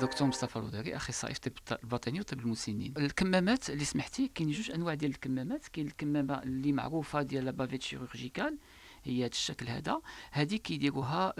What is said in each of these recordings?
دكتور مصطفى الوداري اخصائي في الطب الباطني وطب المسنين الكمامات اللي سمحتي كاين جوج انواع ديال الكمامات كاين الكمامه اللي معروفه ديال لابافيت شيروجيكال هي هذا الشكل هذا هذه كيديروها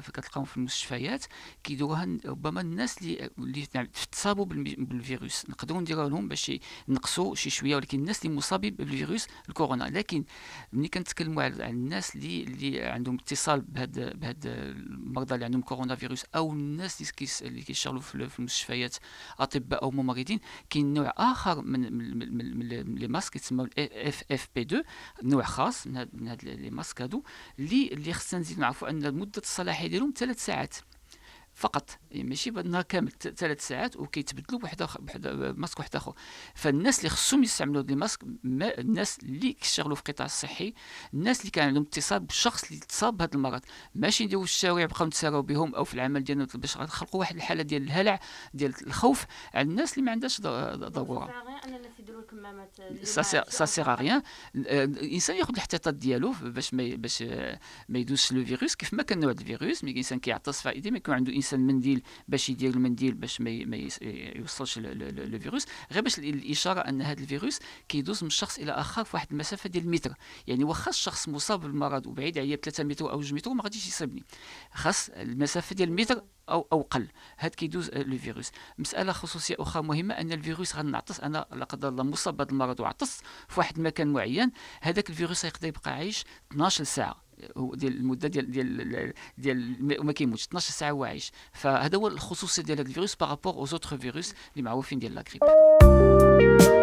كتلقاهم في المستشفيات كيديروها ربما الناس اللي اللي تصابوا بالفيروس نقدروا نديروا لهم باش ينقصوا شي شويه ولكن الناس اللي مصابين بالفيروس الكورونا لكن ملي كنتكلموا على الناس اللي اللي عندهم اتصال بهذا بهذا المرضى اللي عندهم كورونا فيروس او الناس اللي كيشتغلوا في المستشفيات اطباء او ممرضين كاين نوع اخر من من لي ماسك يتسمى اف اف بي 2 نوع خاص من هاد لي الماسك هادو اللي اللي خصنا نزيد نعرفوا ان مده الصلاحيه ديالهم ثلاث ساعات فقط يعني ماشي النهار كامل ثلاث ساعات وكيتبدلوا بواحد اخر بواحد ماسك واحد اخر فالناس اللي خصهم يستعملوا هذا الماسك الناس اللي كيشتغلوا في القطاع الصحي الناس اللي كان عندهم اتصال بالشخص اللي تصاب بهذا المرض ماشي نديروا الشوارع بقاو نتساراو بهم او في العمل ديالنا باش غنخلقوا واحد الحاله ديال الهلع ديال الخوف على الناس اللي ما عندهاش ضروره ça sert à rien euh, الانسان ياخذ الاحتياطات ديالو باش ما باش ما يدوس لو فيروس كيف ما كان هذا الفيروس ملي الانسان كيعطس فايدي ما يكون عنده انسان منديل باش يدير المنديل باش ما يوصلش لو فيروس غير باش الاشاره ان هذا الفيروس كيدوز من شخص الى اخر في واحد المسافه ديال المتر يعني واخا الشخص مصاب بالمرض وبعيد عليا 3 متر او 2 متر ما غاديش يصيبني خاص المسافه ديال المتر او او قل هاد كيدوز فيروس مساله خصوصيه اخرى مهمه ان الفيروس غنعطس انا لا قدر الله مصاب بهذا المرض وعطس في واحد المكان معين هذاك الفيروس يقدر يبقى عايش 12 ساعه ديال المده ديال ديال ديال وما كيموتش 12 ساعه هو عايش فهذا هو الخصوصيه ديال هذا الفيروس بارابور او زوتر فيروس اللي معروفين ديال لاكريب